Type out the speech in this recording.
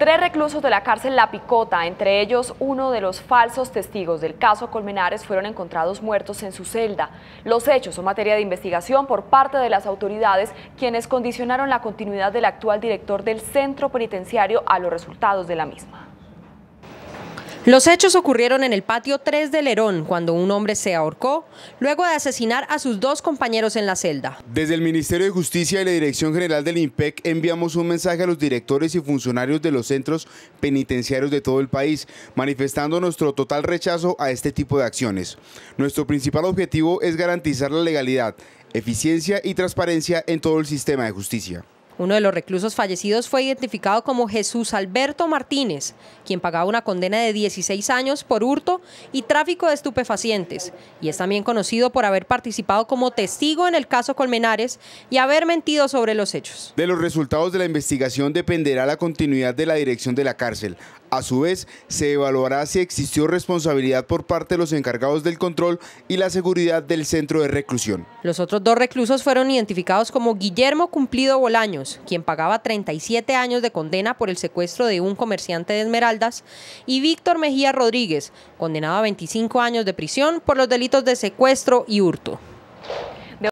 Tres reclusos de la cárcel La Picota, entre ellos uno de los falsos testigos del caso Colmenares, fueron encontrados muertos en su celda. Los hechos son materia de investigación por parte de las autoridades, quienes condicionaron la continuidad del actual director del centro penitenciario a los resultados de la misma. Los hechos ocurrieron en el patio 3 de Lerón, cuando un hombre se ahorcó luego de asesinar a sus dos compañeros en la celda. Desde el Ministerio de Justicia y la Dirección General del IMPEC enviamos un mensaje a los directores y funcionarios de los centros penitenciarios de todo el país, manifestando nuestro total rechazo a este tipo de acciones. Nuestro principal objetivo es garantizar la legalidad, eficiencia y transparencia en todo el sistema de justicia. Uno de los reclusos fallecidos fue identificado como Jesús Alberto Martínez, quien pagaba una condena de 16 años por hurto y tráfico de estupefacientes, y es también conocido por haber participado como testigo en el caso Colmenares y haber mentido sobre los hechos. De los resultados de la investigación dependerá la continuidad de la dirección de la cárcel. A su vez, se evaluará si existió responsabilidad por parte de los encargados del control y la seguridad del centro de reclusión. Los otros dos reclusos fueron identificados como Guillermo Cumplido Bolaños, quien pagaba 37 años de condena por el secuestro de un comerciante de esmeraldas, y Víctor Mejía Rodríguez, condenado a 25 años de prisión por los delitos de secuestro y hurto.